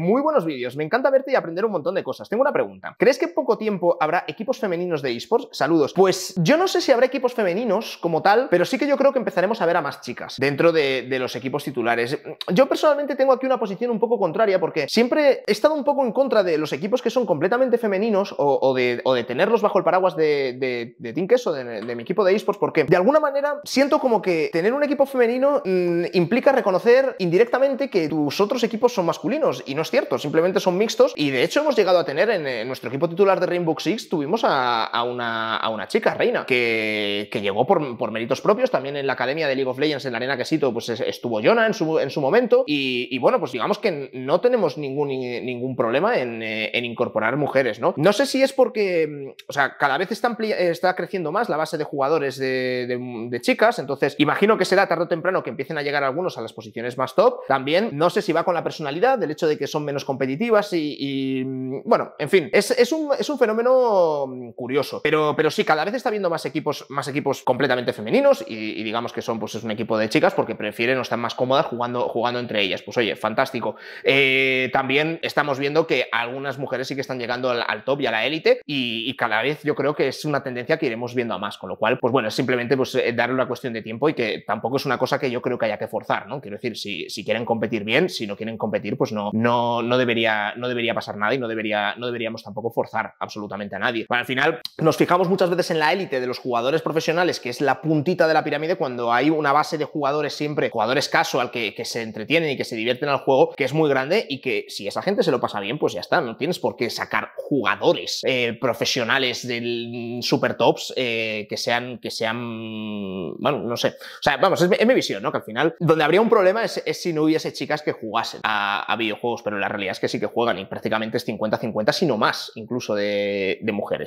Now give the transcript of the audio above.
Muy buenos vídeos, me encanta verte y aprender un montón de cosas. Tengo una pregunta. ¿Crees que en poco tiempo habrá equipos femeninos de esports? Saludos. Pues yo no sé si habrá equipos femeninos como tal, pero sí que yo creo que empezaremos a ver a más chicas dentro de, los equipos titulares. Yo personalmente tengo aquí una posición un poco contraria porque siempre he estado un poco en contra de los equipos que son completamente femeninos o, de, tenerlos bajo el paraguas de, de, o de, mi equipo de esports, porque de alguna manera siento como que tener un equipo femenino mm, implica reconocer indirectamente que tus otros equipos son masculinos y no cierto, simplemente son mixtos y de hecho hemos llegado a tener en, eh, nuestro equipo titular de Rainbow Six, tuvimos a, una, chica, Reina, que, que llegó por, méritos propios, también en la Academia de League of Legends, en la Arena que Quesito, pues estuvo Jonah en su, en su momento y, bueno, pues digamos que no tenemos ningún, ningún problema en, eh, incorporar mujeres, ¿no? No sé si es porque, mm, o sea, cada vez está, está creciendo más la base de jugadores de, de chicas, entonces imagino que será tarde o temprano que empiecen a llegar algunos a las posiciones más top. También no sé si va con la personalidad, del hecho de que son menos competitivas y, mm, bueno, en fin, es, un, es, un, fenómeno mm, curioso. Pero, pero sí, cada vez está viendo más equipos, más equipos completamente femeninos y, digamos que son pues es un equipo de chicas porque prefieren o están más cómodas jugando, jugando entre ellas. Pues oye, fantástico. Eh, también estamos viendo que algunas mujeres sí que están llegando al, top y a la élite y, cada vez yo creo que es una tendencia que iremos viendo a más, con lo cual, pues bueno, es simplemente pues, eh, darle una cuestión de tiempo y que tampoco es una cosa que yo creo que haya que forzar, ¿no? Quiero decir, si, si quieren competir bien, si no quieren competir, pues no, no no, debería, no debería pasar nada y no, deberíamos tampoco forzar absolutamente a nadie. al final nos fijamos muchas veces en la élite de los jugadores profesionales, que es la puntita de la pirámide, cuando hay una base de jugadores siempre, jugadores casual, que, que se entretienen y que se divierten al juego, que es muy grande y que si esa gente se lo pasa bien, pues ya está, no tienes por qué sacar jugadores eh, profesionales del super tops eh, que sean, que sean, bueno, no sé. O sea, vamos, es, mi visión, ¿no? Que al final, donde habría un problema es, si no hubiese chicas que jugasen a, a videojuegos, pero la realidad es que sí que juegan y prácticamente es 50-50, sino más incluso de mujeres.